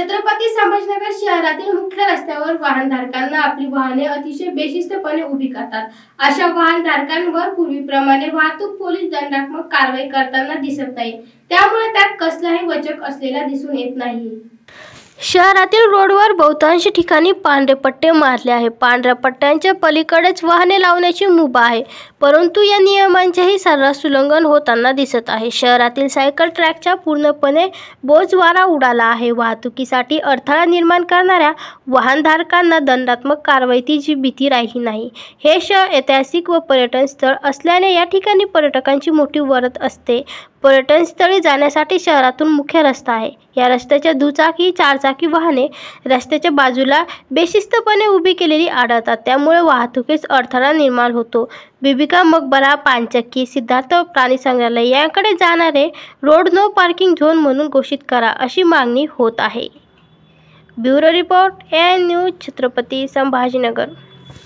छत्रपती संभाजीनगर शहरातील मुख्य रस्त्यावर वाहनधारकांना आपली वाहने अतिशय बेशिस्तपणे उभी करतात अशा वाहनधारकांवर पूर्वीप्रमाणे वाहतूक पोलीस दंडात्मक कारवाई करताना दिसत नाही त्यामुळे त्यात कसलाही वचक असलेला दिसून येत नाही शहरातील रोडवर बहुतांश ठिकाणी पांढरे पट्टे मारले आहे पांढऱ्या पट्ट्यांच्या पलीकडेच वाहने लावण्याची मुभा आहे परंतु या नियमांचेही सर्रास उल्लंघन होताना दिसत आहे शहरातील सायकल ट्रॅकच्या पूर्णपणे बोजवारा उडाला आहे वाहतुकीसाठी अडथळा निर्माण करणाऱ्या वाहनधारकांना दंडात्मक कारवाईची भीती राहिली नाही हे शहर ऐतिहासिक व पर्यटन स्थळ असल्याने या ठिकाणी पर्यटकांची मोठी वरत असते पर्यटनस्थळी जाण्यासाठी शहरातून मुख्य रस्ता आहे या रस्त्याच्या दुचाकी चारचाकी वाहने रस्त्याच्या बाजूला बेशिस्तपणे उभी केलेली आढळतात त्यामुळे वाहतुकीस अडथळा निर्माण होतो बीबिका मकबरा पानचक्की सिद्धार्थ प्राणी संग्रहालय याकडे जाणारे रोड नो पार्किंग झोन म्हणून घोषित करा अशी मागणी होत आहे bureau report A news Chhatrapati Sambhajinagar